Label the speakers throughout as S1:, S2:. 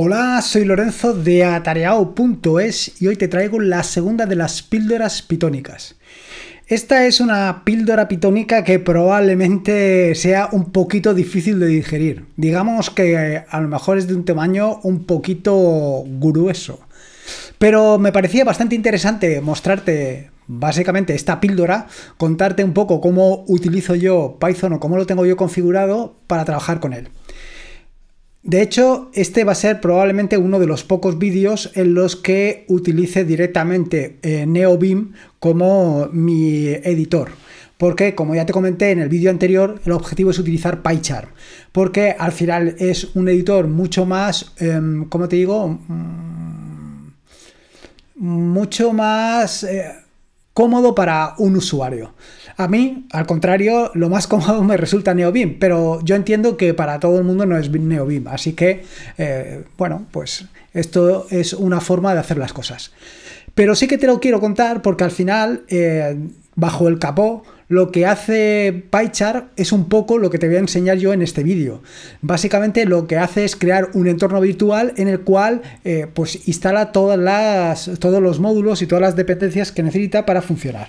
S1: Hola, soy Lorenzo de atareao.es y hoy te traigo la segunda de las píldoras pitónicas. Esta es una píldora pitónica que probablemente sea un poquito difícil de digerir. Digamos que eh, a lo mejor es de un tamaño un poquito grueso. Pero me parecía bastante interesante mostrarte básicamente esta píldora, contarte un poco cómo utilizo yo Python o cómo lo tengo yo configurado para trabajar con él. De hecho, este va a ser probablemente uno de los pocos vídeos en los que utilice directamente eh, NeoBeam como mi editor. Porque, como ya te comenté en el vídeo anterior, el objetivo es utilizar PyCharm. Porque al final es un editor mucho más, em, ¿cómo te digo? Mm, mucho más... Eh, cómodo para un usuario. A mí, al contrario, lo más cómodo me resulta NeoBeam, pero yo entiendo que para todo el mundo no es NeoBeam, así que, eh, bueno, pues esto es una forma de hacer las cosas. Pero sí que te lo quiero contar porque al final eh, bajo el capó, lo que hace PyChar es un poco lo que te voy a enseñar yo en este vídeo. Básicamente lo que hace es crear un entorno virtual en el cual eh, pues instala todas todos los módulos y todas las dependencias que necesita para funcionar.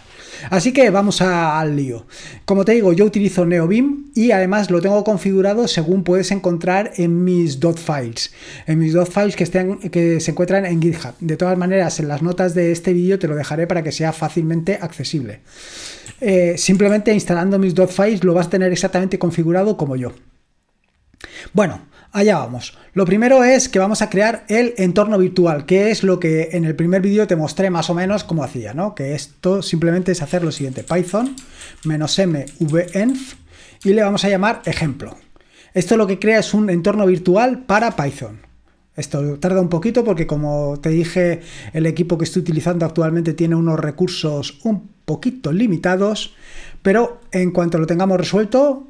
S1: Así que vamos al lío. Como te digo, yo utilizo NeoBeam y además lo tengo configurado según puedes encontrar en mis dot files, en mis dot files que, que se encuentran en GitHub. De todas maneras, en las notas de este vídeo te lo dejaré para que sea fácilmente accesible. Eh, simplemente instalando mis dot files lo vas a tener exactamente configurado como yo. Bueno, allá vamos. Lo primero es que vamos a crear el entorno virtual, que es lo que en el primer vídeo te mostré más o menos cómo hacía, ¿no? Que esto simplemente es hacer lo siguiente, python -mvenv y le vamos a llamar ejemplo. Esto lo que crea es un entorno virtual para Python. Esto tarda un poquito porque como te dije, el equipo que estoy utilizando actualmente tiene unos recursos un poquito limitados, pero en cuanto lo tengamos resuelto,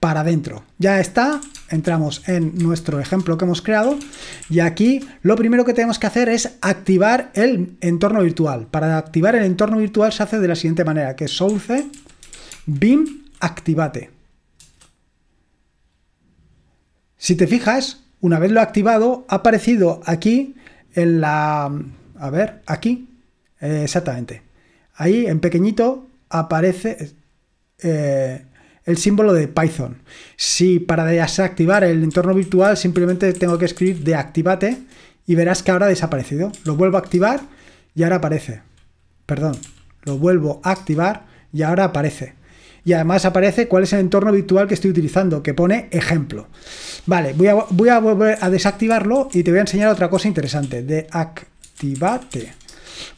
S1: para adentro. Ya está entramos en nuestro ejemplo que hemos creado y aquí lo primero que tenemos que hacer es activar el entorno virtual. Para activar el entorno virtual se hace de la siguiente manera, que es source bim activate. Si te fijas, una vez lo activado, ha aparecido aquí en la... A ver, aquí, exactamente. Ahí en pequeñito aparece... Eh, el símbolo de Python. Si para desactivar el entorno virtual simplemente tengo que escribir deactivate y verás que ahora ha desaparecido. Lo vuelvo a activar y ahora aparece. Perdón, lo vuelvo a activar y ahora aparece. Y además aparece cuál es el entorno virtual que estoy utilizando, que pone ejemplo. Vale, voy a, volver a desactivarlo y te voy a enseñar otra cosa interesante. Deactivate.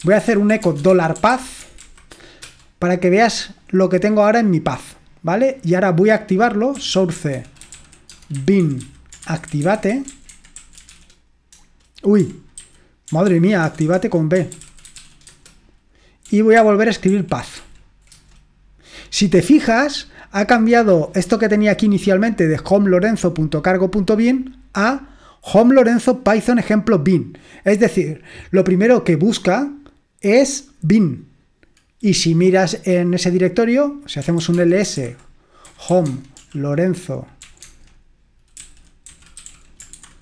S1: Voy a hacer un eco $path para que veas lo que tengo ahora en mi path. ¿vale? Y ahora voy a activarlo, source bin activate. Uy, madre mía, activate con B. Y voy a volver a escribir path. Si te fijas, ha cambiado esto que tenía aquí inicialmente de home homelorenzo.cargo.bin a home lorenzo python ejemplo bin. Es decir, lo primero que busca es bin. Y si miras en ese directorio, si hacemos un ls home lorenzo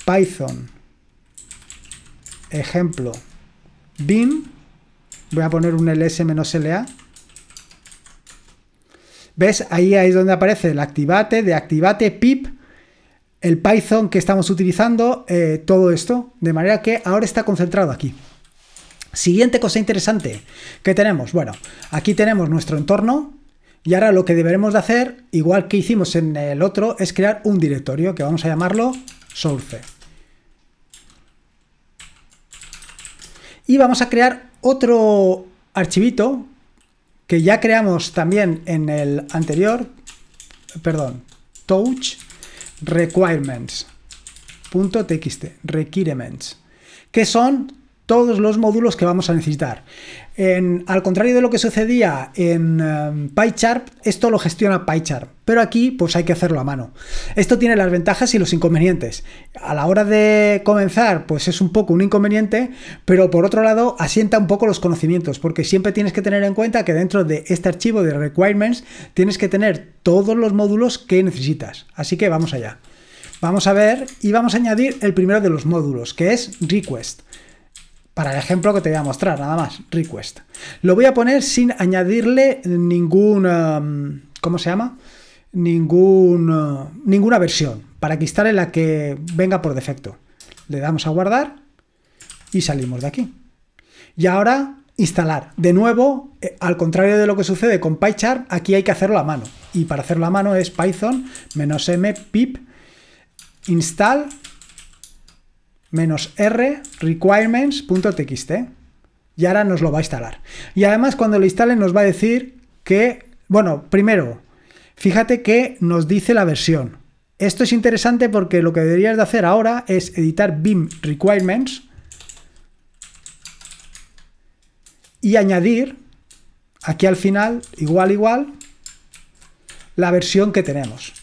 S1: python ejemplo bin, voy a poner un ls-la. ¿Ves? Ahí es donde aparece el activate, activate, pip, el Python que estamos utilizando, eh, todo esto, de manera que ahora está concentrado aquí. Siguiente cosa interesante que tenemos. Bueno, aquí tenemos nuestro entorno y ahora lo que deberemos de hacer, igual que hicimos en el otro, es crear un directorio que vamos a llamarlo source. Y vamos a crear otro archivito que ya creamos también en el anterior, perdón, touch requirements.txt, requirements, que son todos los módulos que vamos a necesitar. al contrario de lo que sucedía en em, PyCharp, esto lo gestiona PyCharp, pero aquí pues hay que hacerlo a mano. Esto tiene las ventajas y los inconvenientes. A la hora de comenzar, pues es un poco un inconveniente, pero por otro lado asienta un poco los conocimientos, porque siempre tienes que tener en cuenta que dentro de este archivo de requirements tienes que tener todos los módulos que necesitas. Así que vamos allá. Vamos a ver y vamos a añadir el primero de los módulos, que es request. Para el ejemplo que te voy a mostrar, nada más, request. Lo voy a poner sin añadirle ningún... Um, ¿Cómo se llama? Ningún, uh, ninguna versión, para que instale la que venga por defecto. Le damos a guardar y salimos de aquí. Y ahora instalar. De nuevo, eh, al contrario de lo que sucede con PyCharm, aquí hay que hacerlo a mano. Y para hacerlo a mano es python -m pip install menos r requirements.txt y ahora nos lo va a instalar. Y además cuando lo instale nos va a decir que, bueno, primero, fíjate que nos dice la versión. Esto es interesante porque lo que deberías de hacer ahora es editar BIM requirements y añadir aquí al final, igual, igual, la versión que tenemos.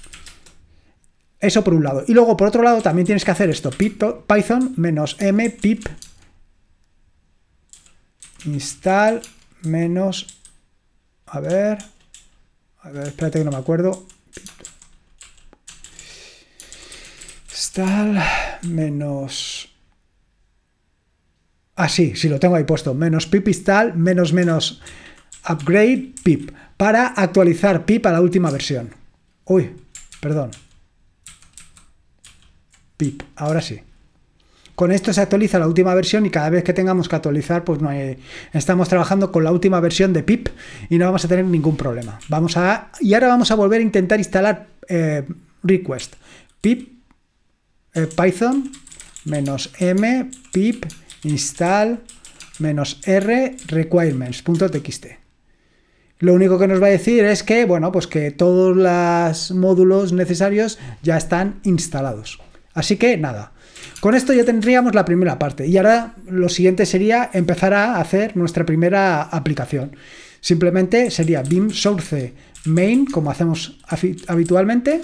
S1: Eso por un lado. Y luego, por otro lado, también tienes que hacer esto. Python menos m pip install menos... A ver... A ver, espérate que no me acuerdo. Install menos... Ah, sí, sí, lo tengo ahí puesto. Menos pip install menos menos upgrade pip para actualizar pip a la última versión. Uy, perdón pip, ahora sí. Con esto se actualiza la última versión y cada vez que tengamos que actualizar, pues no estamos trabajando con la última versión de pip y no vamos a tener ningún problema. Vamos a y ahora vamos a volver a intentar instalar eh, request pip eh, python menos m pip install menos r requirements.txt. Lo único que nos va a decir es que, bueno, pues que todos los módulos necesarios ya están instalados. Así que nada, con esto ya tendríamos la primera parte y ahora lo siguiente sería empezar a hacer nuestra primera aplicación. Simplemente sería BIM source main, como hacemos habitualmente.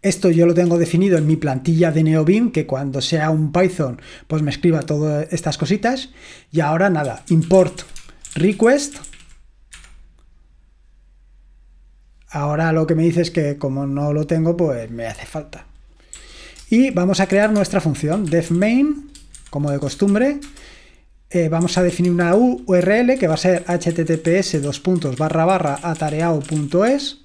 S1: Esto yo lo tengo definido en mi plantilla de NeoBIM, que cuando sea un Python, pues me escriba todas estas cositas. Y ahora nada, import request Ahora lo que me dice es que como no lo tengo, pues me hace falta. Y vamos a crear nuestra función, main como de costumbre. Eh, vamos a definir una URL que va a ser https dos puntos barra barra atareao.es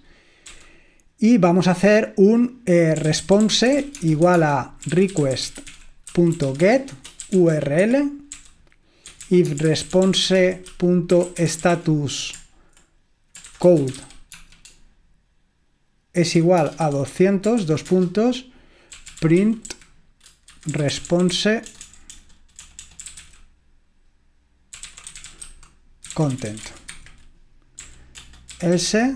S1: y vamos a hacer un eh, response igual a request.get URL if response.status code es igual a 200, dos puntos, print response content. Else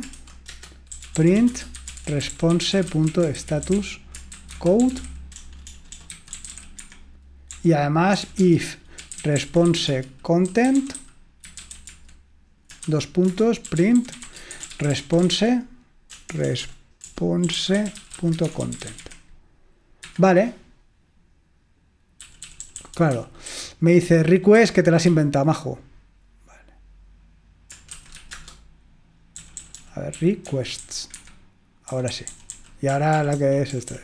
S1: print response.status code y además if response content dos puntos print response response ponse.content. Vale. Claro. Me dice request que te las inventa inventado, majo. A ver, requests. Ahora sí. Y ahora la que es esto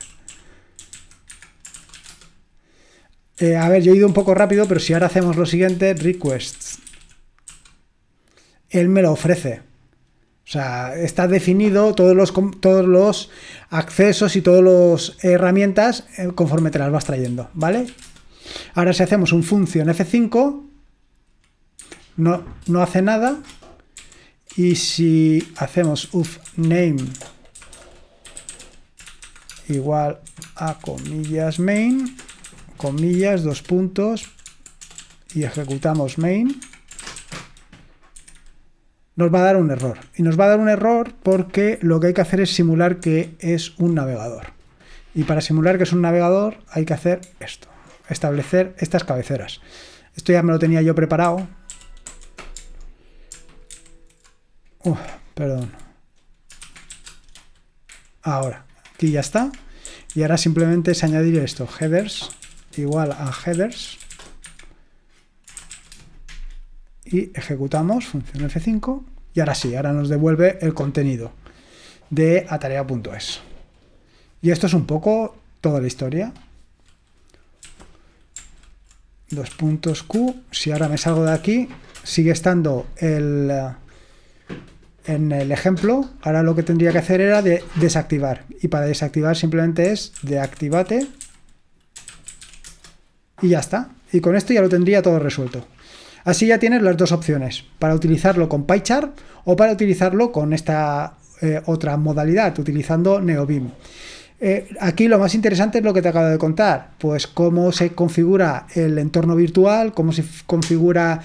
S1: eh, a ver, yo he ido un poco rápido, pero si ahora hacemos lo siguiente, requests. Él me lo ofrece. O sea, está definido todos los, todos los accesos y todas las herramientas eh, conforme te las vas trayendo, ¿vale? Ahora si hacemos un función F5, no, no hace nada. Y si hacemos uf name igual a comillas main, comillas, dos puntos, y ejecutamos main, nos va a dar un error. Y nos va a dar un error porque lo que hay que hacer es simular que es un navegador. Y para simular que es un navegador hay que hacer esto, establecer estas cabeceras. Esto ya me lo tenía yo preparado. perdón. Ahora, aquí ya está. Y ahora simplemente es añadir esto, headers igual a headers y ejecutamos función F5 y ahora sí, ahora nos devuelve el contenido de atarea.es. Y esto es un poco toda la historia. Dos puntos Q. Si ahora me salgo de aquí, sigue estando el, eh, en el ejemplo. Ahora lo que tendría que hacer era de desactivar. Y para desactivar simplemente es deactivate. Y ya está. Y con esto ya lo tendría todo resuelto. Así ya tienes las dos opciones, para utilizarlo con PyChar o para utilizarlo con esta eh, otra modalidad, utilizando NeoBeam. Eh, aquí lo más interesante es lo que te acabo de contar, pues cómo se configura el entorno virtual, cómo se configura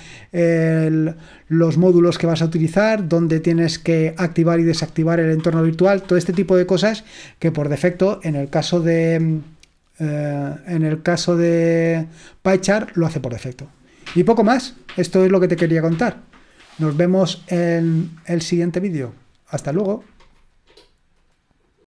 S1: los módulos que vas a utilizar, dónde tienes que activar y desactivar el entorno virtual, todo este tipo de cosas que por defecto en el caso de mm, eh, en el caso de PyChart lo hace por defecto. Y poco más, esto es lo que te quería contar. Nos vemos en el siguiente vídeo. Hasta luego.